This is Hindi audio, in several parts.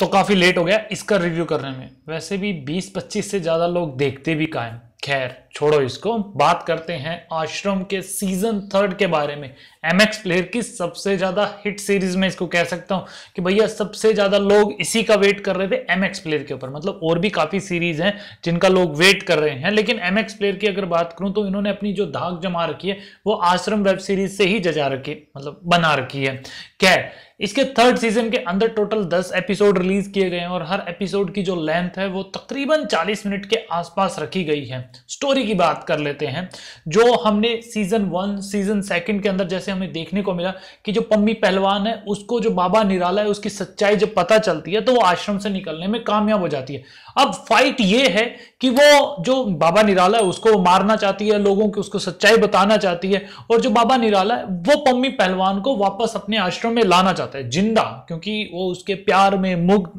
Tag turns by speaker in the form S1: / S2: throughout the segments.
S1: तो काफ़ी लेट हो गया इसका रिव्यू करने में वैसे भी 20-25 से ज़्यादा लोग देखते भी कायम खैर छोड़ो इसको बात करते हैं आश्रम के सीजन थर्ड के बारे में एम एक्स प्लेयर की सबसे ज्यादा हिट सीरीज में इसको कह सकता हूं कि भैया सबसे ज्यादा लोग इसी का वेट कर रहे थे एम एक्स प्लेयर के ऊपर मतलब और भी काफी सीरीज हैं जिनका लोग वेट कर रहे हैं लेकिन एम एक्स प्लेयर की अगर बात करूं तो इन्होंने अपनी जो धाक जमा रखी है वो आश्रम वेब सीरीज से ही जजा रखी मतलब बना रखी है खैर इसके थर्ड सीजन के अंदर टोटल दस एपिसोड रिलीज किए गए हैं और हर एपिसोड की जो लेंथ है वो तकरीबन चालीस मिनट के आसपास रखी गई है स्टोरी की बात कर लेते हैं जो हमने सीजन वन सीजन सेकंड के अंदर जैसे हमें देखने को मिला कि जो पम्मी पहलवान है उसको जो बाबा निराला है उसकी सच्चाई जब पता चलती है तो वो आश्रम से निकलने में कामयाब हो जाती है अब फाइट ये है कि वो जो बाबा निराला है उसको मारना चाहती है लोगों की उसको सच्चाई बताना चाहती है और जो बाबा निराला है वो पम्मी पहलवान को वापस अपने आश्रम में लाना चाहता है जिंदा क्योंकि वो उसके प्यार में मुग्ध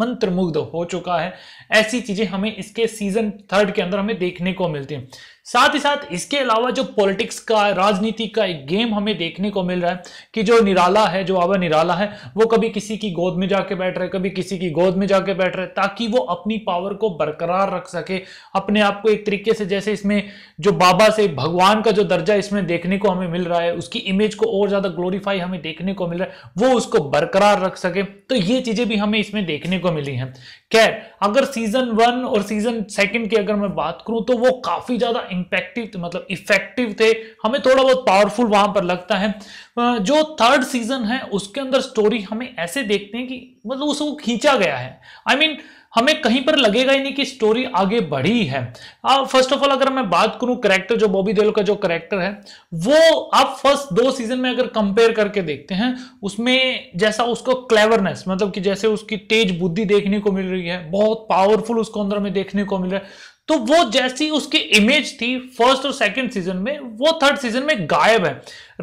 S1: मंत्र मुग्ध हो चुका है ऐसी चीजें हमें इसके सीजन थर्ड के अंदर हमें देखने को मिलती हैं साथ ही साथ इसके अलावा जो पॉलिटिक्स का राजनीति का एक गेम हमें देखने को मिल रहा है कि जो निराला है जो आवा निराला है वो कभी किसी की गोद में जाके बैठ रहे कभी किसी की गोद में जाके बैठ रहे ताकि वो अपनी पावर को बरकरार रख सके अपने आप को एक तरीके से जैसे इसमें जो बाबा से भगवान का जो दर्जा इसमें देखने को हमें मिल रहा है उसकी इमेज को और ज्यादा ग्लोरीफाई हमें देखने को मिल रहा है वो उसको बरकरार रख सके तो ये चीजें भी हमें इसमें देखने को मिली हैं खैर अगर सीजन वन और सीजन सेकेंड की अगर मैं बात करूं तो वो काफी ज्यादा इम्पैक्टिव मतलब इफेक्टिव थे हमें थोड़ा बहुत पावरफुल वहां पर लगता है जो थर्ड सीजन है उसके अंदर स्टोरी हमें ऐसे देखते हैं कि मतलब उसको खींचा गया है आई I मीन mean, हमें कहीं पर लगेगा ही नहीं कि स्टोरी आगे बढ़ी है फर्स्ट ऑफ ऑल अगर मैं बात करूं करेक्टर जो बॉबी देल का जो करेक्टर है वो आप फर्स्ट दो सीजन में अगर कंपेयर करके देखते हैं उसमें जैसा उसको क्लेवरनेस मतलब कि जैसे उसकी तेज बुद्धि देखने को मिल रही है बहुत पावरफुल उसको अंदर में देखने को मिल रहा है तो वो जैसी उसकी इमेज थी फर्स्ट और सेकंड सीजन में वो थर्ड सीजन में गायब है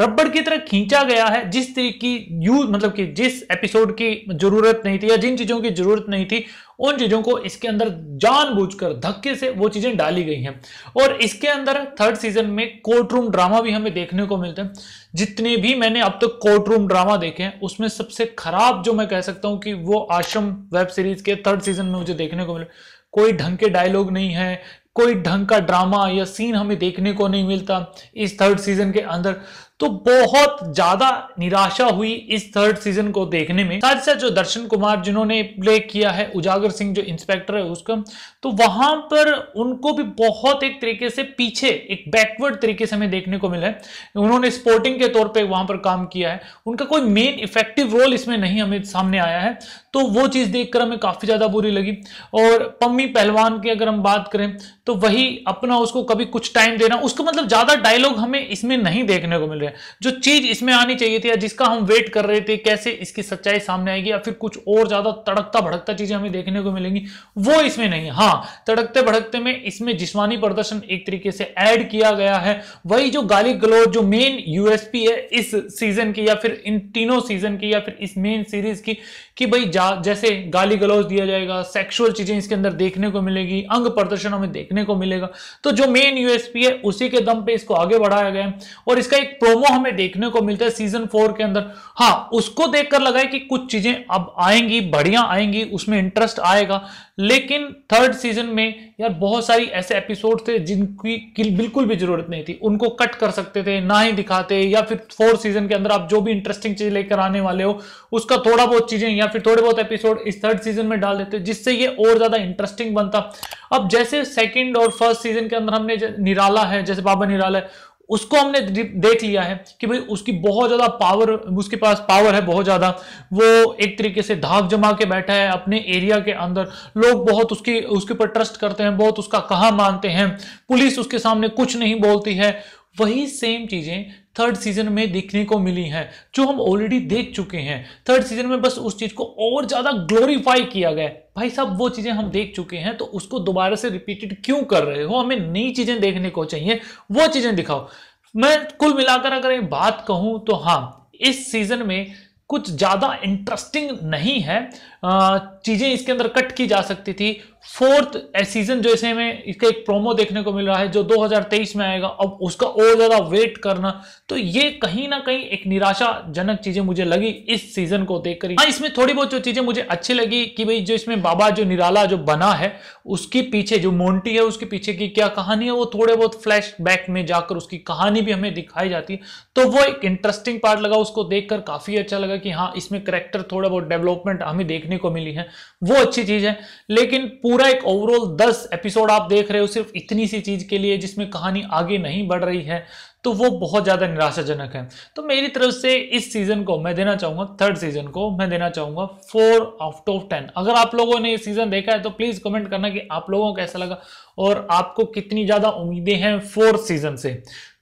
S1: रबड़ की तरह खींचा गया है जिस तरीके की यूज मतलब कि जिस एपिसोड की जरूरत नहीं थी या जिन चीजों की जरूरत नहीं थी उन चीजों को इसके अंदर जानबूझकर धक्के से वो चीजें डाली गई हैं और इसके अंदर थर्ड सीजन में कोर्ट रूम ड्रामा भी हमें देखने को मिलते हैं जितने भी मैंने अब तक कोर्ट रूम ड्रामा देखे हैं उसमें सबसे खराब जो मैं कह सकता हूं कि वो आश्रम वेब सीरीज के थर्ड सीजन में मुझे देखने को मिले कोई ढंग के डायलॉग नहीं है कोई ढंग का ड्रामा या सीन हमें देखने को नहीं मिलता इस थर्ड सीजन के अंदर तो बहुत ज्यादा निराशा हुई इस थर्ड सीजन को देखने में साथ ही साथ जो दर्शन कुमार जिन्होंने प्ले किया है उजागर सिंह जो इंस्पेक्टर है उसका तो वहां पर उनको भी बहुत एक तरीके से पीछे एक बैकवर्ड तरीके से हमें देखने को मिला है उन्होंने स्पोर्टिंग के तौर पर वहां पर काम किया है उनका कोई मेन इफेक्टिव रोल इसमें नहीं हमें सामने आया है तो वो चीज देखकर हमें काफी ज्यादा बुरी लगी और पम्मी पहलवान की अगर हम बात करें तो वही अपना उसको कभी कुछ टाइम देना उसका मतलब ज्यादा डायलॉग हमें इसमें नहीं देखने को मिल रहा रहे हैं जो चीज इसमें आनी चाहिए थी या जिसका हम वेट कर रहे थे कैसे इसकी सच्चाई सामने आएगी या फिर कुछ और ज्यादा तड़कता भड़कता चीजें हमें देखने को मिलेंगी वो इसमें नहीं हाँ तड़कते भड़कते में इसमें जिसमानी प्रदर्शन एक तरीके से ऐड किया गया है वही जो गाली गलोच जो मेन यूएसपी है इस सीजन की या फिर इन तीनों सीजन की या फिर इस मेन सीरीज की कि भाई जा जैसे गाली गलौज दिया जाएगा सेक्सुअल चीजें इसके अंदर देखने को मिलेगी अंग प्रदर्शन हमें देखने को मिलेगा तो जो मेन यूएसपी है उसी के दम पे इसको आगे बढ़ाया गया है और इसका एक प्रो वो हमें देखने को मिलता है सीजन फोर के अंदर हाँ उसको देखकर लगा है कि कुछ चीजें अब आएंगी बढ़िया आएंगी उसमें इंटरेस्ट आएगा लेकिन थर्ड सीजन में यार बहुत सारी ऐसे एपिसोड थे जिनकी बिल्कुल भी जरूरत नहीं थी उनको कट कर सकते थे ना ही दिखाते या फिर फोर्थ सीजन के अंदर आप जो भी इंटरेस्टिंग चीज लेकर आने वाले हो उसका थोड़ा बहुत चीजें या फिर थोड़े बहुत एपिसोड इस थर्ड सीजन में डाल देते जिससे ये और ज्यादा इंटरेस्टिंग बनता अब जैसे सेकेंड और फर्स्ट सीजन के अंदर हमने निराला है जैसे बाबा निराला है उसको हमने देख लिया है कि भाई उसकी बहुत ज़्यादा पावर उसके पास पावर है बहुत ज़्यादा वो एक तरीके से धाक जमा के बैठा है अपने एरिया के अंदर लोग बहुत उसकी उसके ऊपर ट्रस्ट करते हैं बहुत उसका कहा मानते हैं पुलिस उसके सामने कुछ नहीं बोलती है वही सेम चीज़ें थर्ड सीजन में देखने को मिली है जो हम ऑलरेडी देख चुके हैं थर्ड सीजन में बस उस चीज़ को और ज़्यादा ग्लोरीफाई किया गया भाई साहब वो चीज़ें हम देख चुके हैं तो उसको दोबारा से रिपीटेड क्यों कर रहे हो हमें नई चीज़ें देखने को चाहिए वो चीज़ें दिखाओ मैं कुल मिलाकर अगर बात कहूँ तो हाँ इस सीज़न में कुछ ज़्यादा इंटरेस्टिंग नहीं है चीज़ें इसके अंदर कट की जा सकती थी फोर्थ सीजन जो इसे में इसका एक प्रोमो देखने को मिल रहा है जो 2023 में आएगा अब उसका और ज़्यादा वेट करना तो ये कहीं ना कहीं एक निराशाजनक चीज़ें मुझे लगी इस सीजन को देखकर हाँ इसमें थोड़ी बहुत जो चीज़ें मुझे अच्छी लगी कि भाई जो इसमें बाबा जो निराला जो बना है उसके पीछे जो मोन्टी है उसके पीछे की क्या कहानी है वो थोड़े बहुत फ्लैश में जाकर उसकी कहानी भी हमें दिखाई जाती है तो वो एक इंटरेस्टिंग पार्ट लगा उसको देखकर काफ़ी अच्छा लगा कि हाँ इसमें करेक्टर थोड़ा बहुत डेवलपमेंट हमें देखने देखने को मिली है वो अच्छी चीज है लेकिन पूरा एक ओवरऑल दस एपिसोड आप देख रहे हो सिर्फ इतनी सी चीज के लिए जिसमें कहानी आगे नहीं बढ़ रही है तो वो बहुत ज़्यादा निराशाजनक है तो मेरी तरफ से इस सीज़न को मैं देना चाहूंगा थर्ड सीज़न को मैं देना चाहूंगा फोर आउट ऑफ टेन अगर आप लोगों ने ये सीज़न देखा है तो प्लीज़ कमेंट करना कि आप लोगों को कैसा लगा और आपको कितनी ज़्यादा उम्मीदें हैं फोर्थ सीज़न से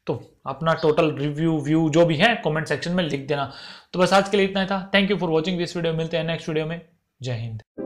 S1: तो अपना टोटल रिव्यू व्यू जो भी है कमेंट सेक्शन में लिख देना तो बस आज के लिए इतना ही था thank you for watching this video मिलते हैं नेक्स्ट वीडियो में जय हिंद